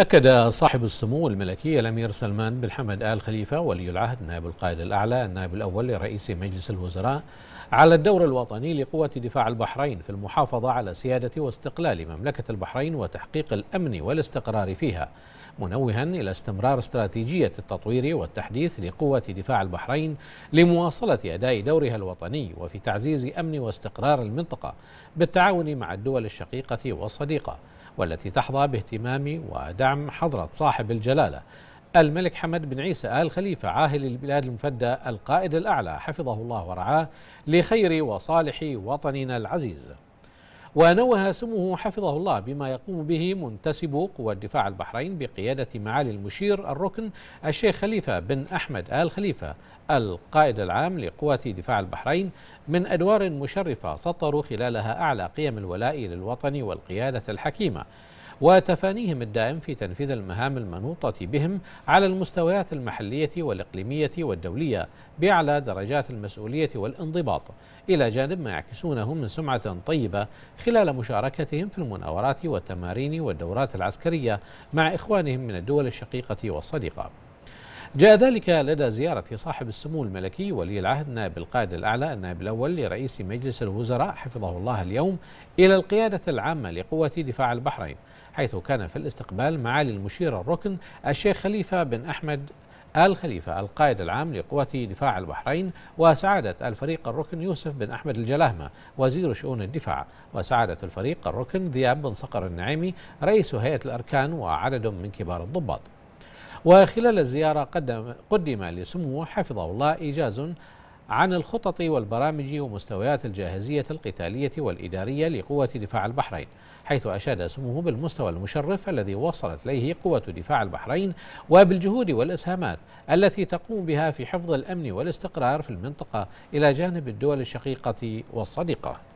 أكد صاحب السمو الملكي الأمير سلمان بن حمد آل خليفة ولي العهد نائب القائد الأعلى النائب الأول لرئيس مجلس الوزراء على الدور الوطني لقوة دفاع البحرين في المحافظة على سيادة واستقلال مملكة البحرين وتحقيق الأمن والاستقرار فيها منوها إلى استمرار استراتيجية التطوير والتحديث لقوة دفاع البحرين لمواصلة أداء دورها الوطني وفي تعزيز أمن واستقرار المنطقة بالتعاون مع الدول الشقيقة والصديقة والتي تحظى باهتمام ودعم حضرة صاحب الجلالة الملك حمد بن عيسى آل خليفة عاهل البلاد المفدى القائد الأعلى حفظه الله ورعاه لخير وصالح وطننا العزيز ونوه سمه حفظه الله بما يقوم به منتسب قوى الدفاع البحرين بقيادة معالي المشير الركن الشيخ خليفة بن أحمد آل خليفة القائد العام لقوات دفاع البحرين من أدوار مشرفة سطروا خلالها أعلى قيم الولاء للوطن والقيادة الحكيمة وتفانيهم الدائم في تنفيذ المهام المنوطة بهم على المستويات المحلية والإقليمية والدولية بأعلى درجات المسؤولية والانضباط إلى جانب ما يعكسونه من سمعة طيبة خلال مشاركتهم في المناورات والتمارين والدورات العسكرية مع إخوانهم من الدول الشقيقة والصديقة جاء ذلك لدى زيارة صاحب السمو الملكي ولي العهد نائب القائد الأعلى النائب الأول لرئيس مجلس الوزراء حفظه الله اليوم إلى القيادة العامة لقوة دفاع البحرين حيث كان في الاستقبال معالي المشير الركن الشيخ خليفة بن أحمد آل خليفة القائد العام لقوة دفاع البحرين وسعادة الفريق الركن يوسف بن أحمد الجلاهمة وزير شؤون الدفاع وسعادة الفريق الركن ذياب بن صقر النعيمي رئيس هيئة الأركان وعدد من كبار الضباط وخلال الزيارة قدم, قدم لسموه حفظه الله إيجاز عن الخطط والبرامج ومستويات الجاهزية القتالية والإدارية لقوة دفاع البحرين حيث أشاد سموه بالمستوى المشرف الذي وصلت إليه قوة دفاع البحرين وبالجهود والإسهامات التي تقوم بها في حفظ الأمن والاستقرار في المنطقة إلى جانب الدول الشقيقة والصديقة